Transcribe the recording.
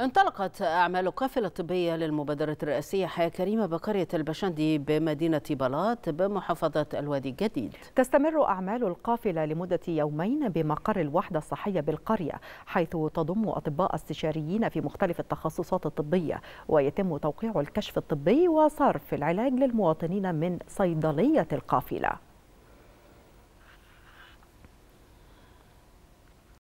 انطلقت أعمال القافلة الطبية للمبادرة الرئاسية حياة كريمة بقرية البشندي بمدينة بلاط بمحافظة الوادي الجديد تستمر أعمال القافلة لمدة يومين بمقر الوحدة الصحية بالقرية حيث تضم أطباء استشاريين في مختلف التخصصات الطبية ويتم توقيع الكشف الطبي وصرف العلاج للمواطنين من صيدلية القافلة